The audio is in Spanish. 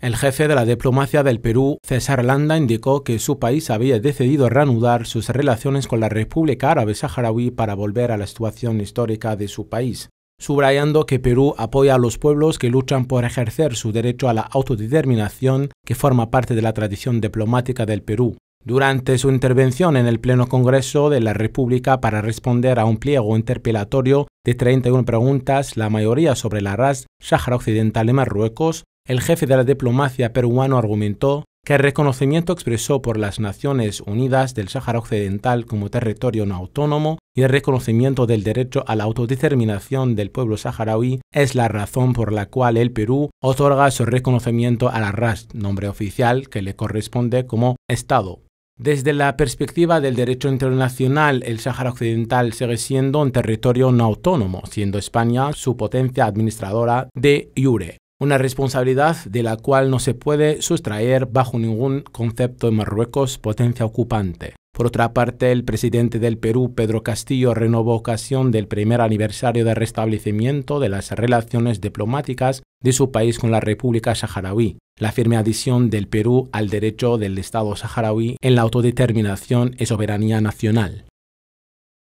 El jefe de la diplomacia del Perú, César Landa, indicó que su país había decidido reanudar sus relaciones con la República Árabe Saharaui para volver a la situación histórica de su país, subrayando que Perú apoya a los pueblos que luchan por ejercer su derecho a la autodeterminación que forma parte de la tradición diplomática del Perú. Durante su intervención en el Pleno Congreso de la República para responder a un pliego interpelatorio de 31 preguntas, la mayoría sobre la RAS Sahara Occidental y Marruecos, el jefe de la diplomacia peruano argumentó que el reconocimiento expresó por las Naciones Unidas del Sáhara Occidental como territorio no autónomo y el reconocimiento del derecho a la autodeterminación del pueblo saharaui es la razón por la cual el Perú otorga su reconocimiento a la RAS, nombre oficial que le corresponde como Estado. Desde la perspectiva del derecho internacional, el Sáhara Occidental sigue siendo un territorio no autónomo, siendo España su potencia administradora de IURE una responsabilidad de la cual no se puede sustraer bajo ningún concepto en Marruecos potencia ocupante. Por otra parte, el presidente del Perú, Pedro Castillo, renovó ocasión del primer aniversario de restablecimiento de las relaciones diplomáticas de su país con la República Saharaui, la firme adhesión del Perú al derecho del Estado saharaui en la autodeterminación y soberanía nacional.